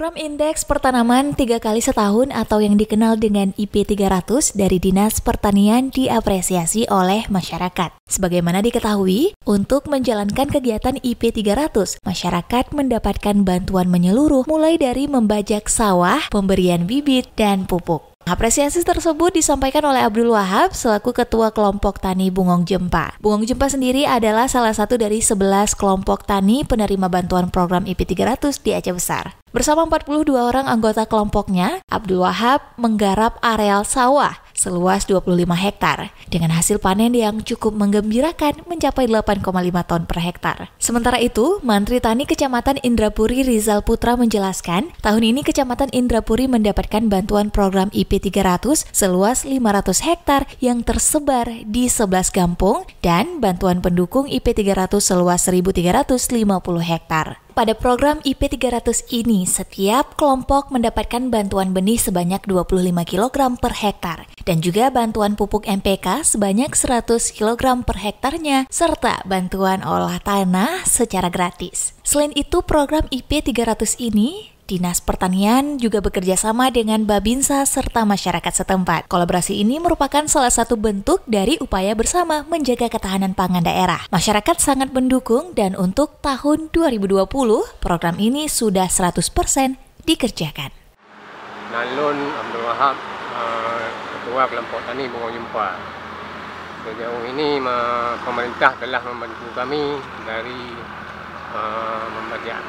Program Indeks Pertanaman tiga kali setahun atau yang dikenal dengan IP300 dari Dinas Pertanian diapresiasi oleh masyarakat. Sebagaimana diketahui, untuk menjalankan kegiatan IP300, masyarakat mendapatkan bantuan menyeluruh mulai dari membajak sawah, pemberian bibit, dan pupuk. Apresiasi tersebut disampaikan oleh Abdul Wahab selaku Ketua Kelompok Tani Bungong Jempa. Bungong Jempa sendiri adalah salah satu dari 11 kelompok tani penerima bantuan program IP300 di Aceh Besar. Bersama 42 orang anggota kelompoknya, Abdul Wahab menggarap areal sawah seluas 25 hektar dengan hasil panen yang cukup menggembirakan mencapai 8,5 ton per hektar. Sementara itu, Menteri Tani Kecamatan Indrapuri Rizal Putra menjelaskan, tahun ini Kecamatan Indrapuri mendapatkan bantuan program IP300 seluas 500 hektar yang tersebar di 11 kampung dan bantuan pendukung IP300 seluas 1350 hektar. Pada program IP300 ini, setiap kelompok mendapatkan bantuan benih sebanyak 25 kg per hektar dan juga bantuan pupuk MPK sebanyak 100 kg per hektarnya serta bantuan olah tanah secara gratis. Selain itu, program IP300 ini Dinas Pertanian juga bekerja sama dengan Babinsa serta masyarakat setempat. Kolaborasi ini merupakan salah satu bentuk dari upaya bersama menjaga ketahanan pangan daerah. Masyarakat sangat mendukung dan untuk tahun 2020 program ini sudah 100% dikerjakan. Nalun Abdul Wahab, eh, Ketua Kelompok Tani Bunga Jumpa. Sejauh ini pemerintah telah membantu kami dari uh,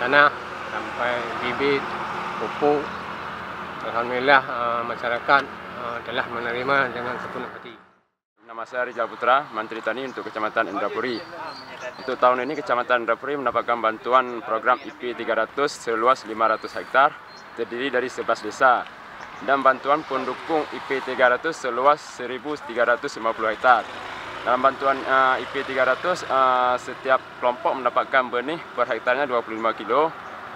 tanah sampai bibit, pupuk. Alhamdulillah ah, masyarakat ah, telah menerima dengan sepenuh hati. Nama saya Rizal Putra, Menteri Tani untuk Kecamatan Indrapuri. Untuk tahun ini Kecamatan Indrapuri mendapatkan bantuan program IP 300 seluas 500 hektar terdiri dari 11 desa dan bantuan pendukung IP 300 seluas 1350 hektar. Dalam bantuan uh, IP 300 uh, setiap kelompok mendapatkan benih per hektarnya 25 kilo.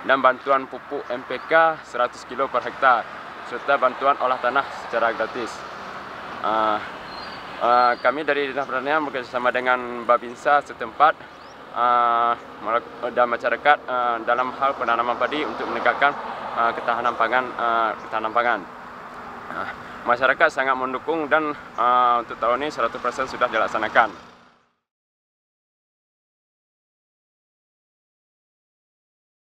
dan bantuan pupuk MPK 100 kilo per hektar serta bantuan olah tanah secara gratis. Uh, uh, kami dari Dinas Pertanian bekerjasama dengan Babinsa setempat uh, dan masyarakat uh, dalam hal penanaman padi untuk meningkatkan uh, ketahanan pangan. Uh, ketahanan pangan. Uh, masyarakat sangat mendukung dan uh, untuk tahun ini 100% sudah dilaksanakan.